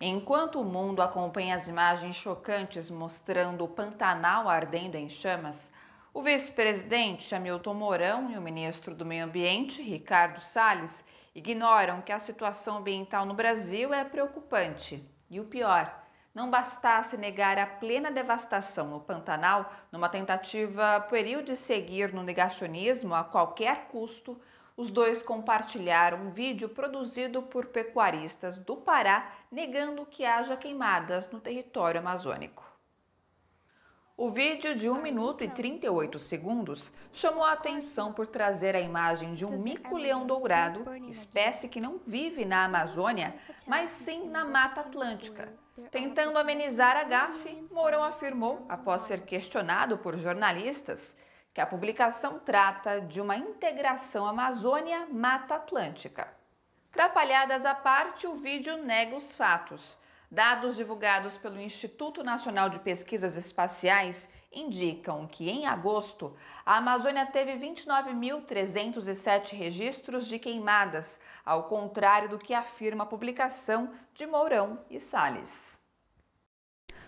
Enquanto o mundo acompanha as imagens chocantes mostrando o Pantanal ardendo em chamas, o vice-presidente Hamilton Mourão e o ministro do Meio Ambiente, Ricardo Salles, ignoram que a situação ambiental no Brasil é preocupante. E o pior, não bastasse negar a plena devastação no Pantanal, numa tentativa pueril de seguir no negacionismo a qualquer custo, os dois compartilharam um vídeo produzido por pecuaristas do Pará negando que haja queimadas no território amazônico. O vídeo de 1 minuto e 38 segundos chamou a atenção por trazer a imagem de um mico-leão dourado, espécie que não vive na Amazônia, mas sim na Mata Atlântica. Tentando amenizar a gafe, Mourão afirmou, após ser questionado por jornalistas, que a publicação trata de uma integração Amazônia-Mata Atlântica. Trapalhadas à parte, o vídeo nega os fatos. Dados divulgados pelo Instituto Nacional de Pesquisas Espaciais indicam que, em agosto, a Amazônia teve 29.307 registros de queimadas, ao contrário do que afirma a publicação de Mourão e Salles.